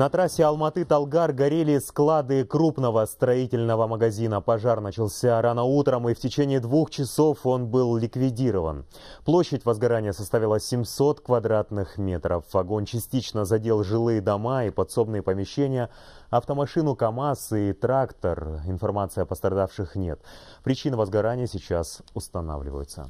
На трассе Алматы-Талгар горели склады крупного строительного магазина. Пожар начался рано утром, и в течение двух часов он был ликвидирован. Площадь возгорания составила 700 квадратных метров. Огонь частично задел жилые дома и подсобные помещения, автомашину КАМАЗ и трактор. Информации о пострадавших нет. Причины возгорания сейчас устанавливаются.